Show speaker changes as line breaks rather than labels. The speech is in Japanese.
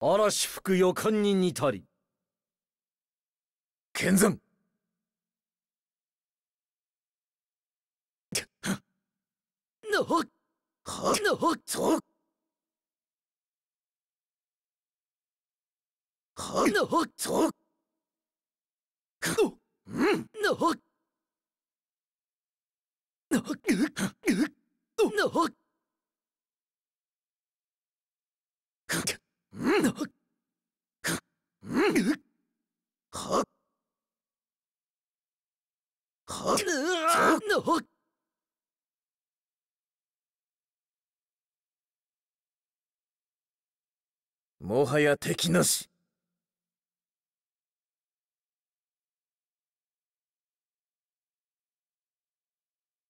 嵐吹く予感に似たり剣山
のほのほのほのほのほのほっ
もはや敵なし